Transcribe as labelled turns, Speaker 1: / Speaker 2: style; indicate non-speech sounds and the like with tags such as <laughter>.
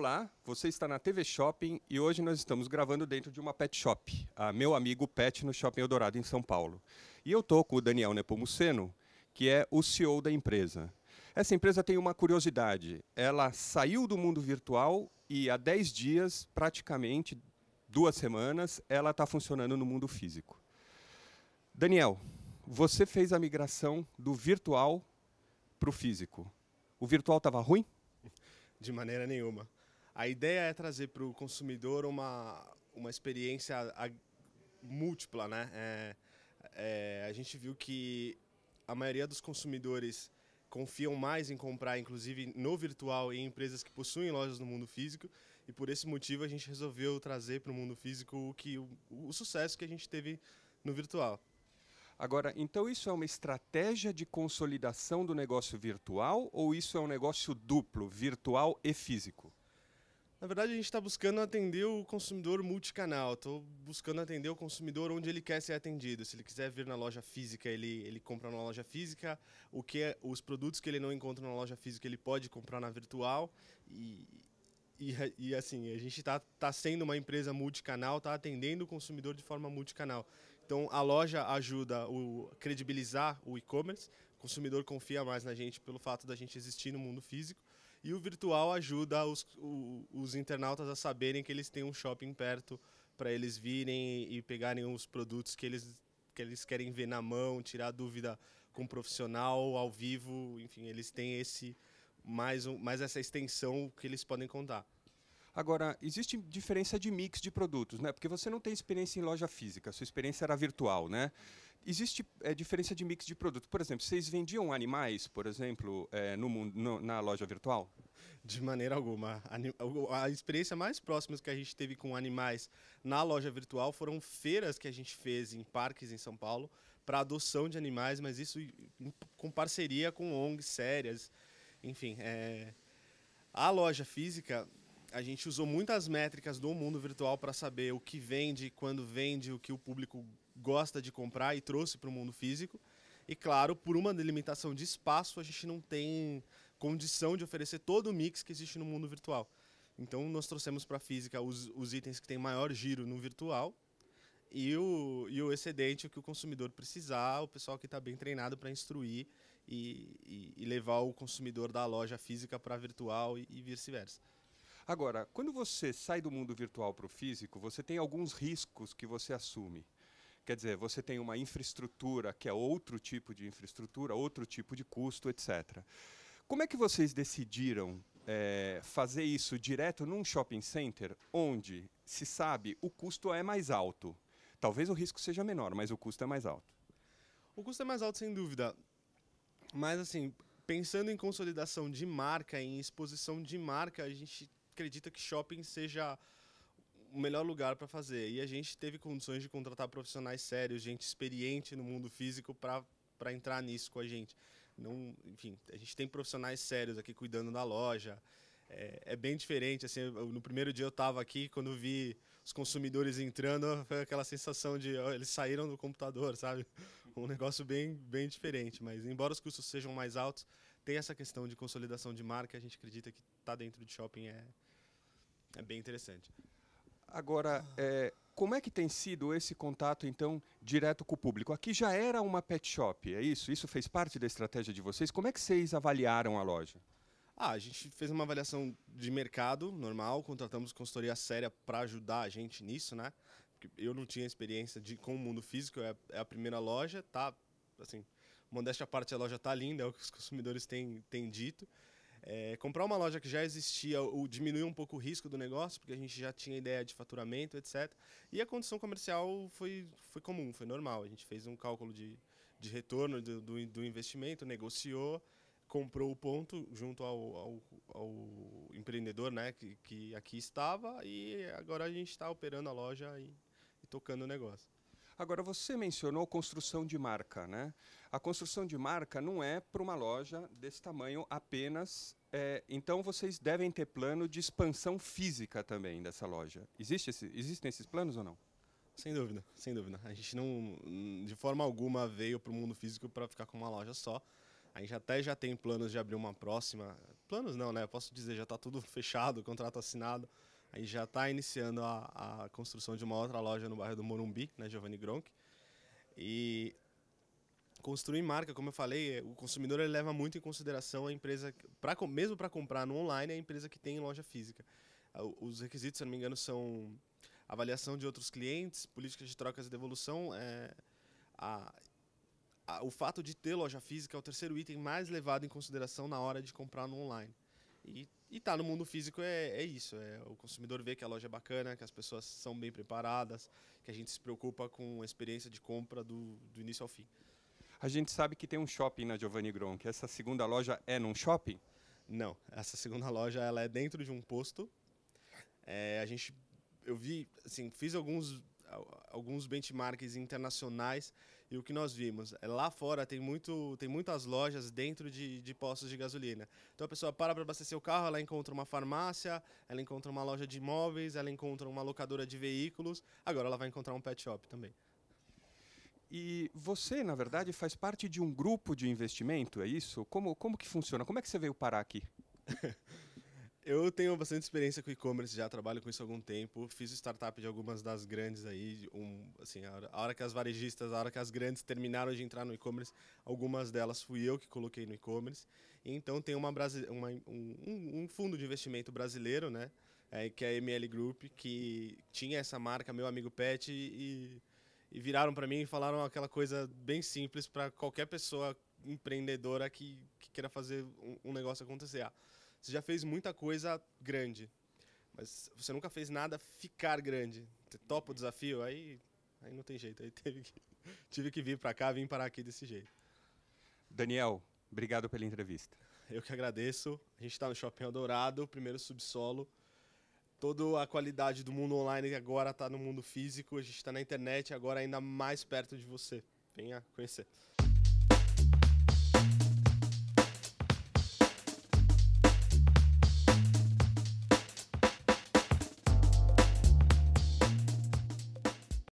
Speaker 1: Olá, você está na TV Shopping e hoje nós estamos gravando dentro de uma pet shop, a meu amigo Pet no Shopping Eldorado em São Paulo. E eu estou com o Daniel Nepomuceno, que é o CEO da empresa. Essa empresa tem uma curiosidade, ela saiu do mundo virtual e há 10 dias, praticamente duas semanas, ela está funcionando no mundo físico. Daniel, você fez a migração do virtual para o físico. O virtual estava ruim? De maneira nenhuma. A ideia é trazer para o consumidor uma,
Speaker 2: uma experiência a, a, múltipla, né? É, é, a gente viu que a maioria dos consumidores confiam mais em comprar, inclusive no virtual, em empresas que possuem lojas no mundo físico. E por esse motivo a gente resolveu trazer
Speaker 1: para o mundo físico o, que, o, o, sucesso que a gente teve no virtual. Agora, então isso é uma estratégia de consolidação do negócio virtual ou isso é um negócio duplo, virtual e físico?
Speaker 2: Na verdade, a gente está buscando atender o consumidor multicanal. Estou buscando atender o consumidor onde ele quer ser atendido. Se ele quiser vir na loja física, ele, ele compra na loja física. O que é, os produtos que ele não encontra na loja física, ele pode comprar na virtual. E, e, e assim, a gente está tá sendo uma empresa multicanal, está atendendo o consumidor de forma multicanal. Então, a loja ajuda a credibilizar o e-commerce. O consumidor confia mais na gente pelo fato da gente existir no mundo físico e o virtual ajuda os, o, os internautas a saberem que eles têm um shopping perto para eles virem e pegarem os produtos que eles, que eles querem ver na mão, tirar dúvida com um profissional, ao vivo, enfim, eles têm esse
Speaker 1: mais, um, mais essa extensão que eles podem contar. Agora, existe diferença de mix de produtos, né? Porque você não tem experiência em loja física, sua experiência era virtual, né? existe é, diferença de mix de produto. Por exemplo, vocês vendiam animais, por exemplo, é, no, no, na loja virtual? De maneira alguma. A, a experiência mais próxima que a gente teve com
Speaker 2: animais na loja virtual foram feiras que a gente fez em parques em São Paulo para adoção de animais, mas isso com parceria com ONGs sérias. Enfim, é... a loja física a gente usou muitas métricas do mundo virtual para saber o que vende, quando vende, o que o público gosta de comprar e trouxe para o mundo físico. E claro, por uma delimitação de espaço, a gente não tem condição de oferecer todo o mix que existe no mundo virtual. Então, nós trouxemos para a física os, os, itens que têm maior giro no virtual e o, e o excedente, o que o consumidor precisar, o pessoal que está bem treinado para instruir e, e, e, levar o consumidor da loja física
Speaker 1: para virtual e, e vice-versa. Agora, quando você sai do mundo virtual para o físico, você tem alguns riscos que você assume. Quer dizer, você tem uma infraestrutura que é outro tipo de infraestrutura, outro tipo de custo, etc. Como é que vocês decidiram é, fazer isso direto num shopping center onde se sabe o custo é mais alto? Talvez o risco seja menor, mas o custo é mais alto. O custo é mais alto, sem dúvida. Mas, assim, pensando em consolidação de marca,
Speaker 2: em exposição de marca, a gente acredita que shopping seja o melhor lugar para fazer. E a gente teve condições de contratar profissionais sérios, gente experiente no mundo físico para entrar nisso com a gente. Não, enfim, a gente tem profissionais sérios aqui cuidando da loja. É, é bem diferente. Assim, no primeiro dia eu estava aqui, quando vi os consumidores entrando, <laughs> foi aquela sensação de ó, eles saíram do computador, sabe? Um negócio bem, bem diferente. Mas embora os custos sejam mais altos, tem essa questão de consolidação de marca. A gente acredita que está tá dentro de shopping é, é bem interessante.
Speaker 1: Agora, é, como é que tem sido esse contato, então, direto com o público? Aqui já era uma pet shop, é isso? Isso fez parte da estratégia de vocês? Como é que vocês avaliaram a loja?
Speaker 2: Ah, a gente fez uma avaliação de mercado normal, contratamos consultoria séria para ajudar a gente nisso, né? Porque eu não tinha experiência de com o mundo físico, é, é a primeira loja, tá? Assim, modéstia à parte, a loja tá linda, é o que os consumidores têm, têm dito. É, comprar uma loja que já existia ou diminuiu um pouco o risco do negócio, porque a gente já tinha ideia de faturamento, etc. E a condição comercial foi, foi comum, foi normal. A gente fez um cálculo de, de retorno do, do, do investimento, negociou, comprou o ponto junto ao, ao, ao empreendedor né, que, que, aqui estava e agora a gente está operando a loja e, e tocando o negócio.
Speaker 1: Agora, você mencionou construção de marca, né? A construção de marca não é para uma loja desse tamanho apenas. É, então, vocês devem ter plano de expansão física também dessa loja. Existe esse, existem esses planos ou não?
Speaker 2: Sem dúvida, sem dúvida. A gente não, de forma alguma, veio para o mundo físico para ficar com uma loja só. A gente até já tem planos de abrir uma próxima. Planos não, né? Eu posso dizer, já está tudo <laughs> fechado, contrato assinado a gente já está iniciando a, a, construção de uma outra loja no bairro do Morumbi, na né, Giovanni Gronk. E construir marca, como eu falei, é, o consumidor ele leva muito em consideração a empresa, pra, mesmo para comprar no online, é a empresa que tem loja física. Ah, os requisitos, se não me engano, são avaliação de outros clientes, políticas de trocas e devolução. É, a, a, o fato de ter loja física é o terceiro item mais levado em consideração na hora de comprar no online. E, e tá no mundo físico é, é isso. É, o consumidor vê que a loja é bacana, que as pessoas são bem preparadas, que a gente se preocupa com a experiência de compra do, do início ao fim.
Speaker 1: A gente sabe que tem um shopping na Giovanni que Essa segunda loja é num shopping? Não, essa segunda loja ela é dentro de um posto. É, a gente, eu vi,
Speaker 2: assim, fiz alguns alguns benchmarks internacionais e o que nós vimos? É, lá fora tem, muito, tem muitas lojas dentro de, de postos de gasolina. Então a pessoa para para abastecer o carro, ela encontra uma farmácia, ela encontra uma loja de imóveis, ela encontra uma locadora de veículos, agora ela vai encontrar um pet shop também.
Speaker 1: E você, na verdade, faz parte de um grupo de investimento, é isso? Como, como que funciona? Como é que você veio parar aqui? <laughs>
Speaker 2: eu tenho bastante experiência com e-commerce, já trabalho com isso há algum tempo. Fiz startup de algumas das grandes aí. Um, assim, a hora, a hora que as varejistas, a hora que as grandes terminaram de entrar no e-commerce, algumas delas fui eu que coloquei no e-commerce. Então tem uma, uma um, um, fundo de investimento brasileiro, né? É, que é a ML Group, que tinha essa marca, meu amigo Pet, e, e viraram para mim e falaram aquela coisa bem simples para qualquer pessoa empreendedora que, que queira fazer um, um negócio acontecer. Ah, você já fez muita coisa grande, mas você nunca fez nada ficar grande. Você topa o desafio, aí, aí não tem jeito. Aí <laughs> teve que, tive que vir para cá, vim parar aqui
Speaker 1: desse jeito. Daniel, obrigado pela entrevista. Eu que agradeço. A gente
Speaker 2: está no Shopping Dourado, primeiro subsolo. Toda a qualidade do mundo online agora está no mundo físico. A gente está na internet, agora ainda mais perto de você. Venha conhecer.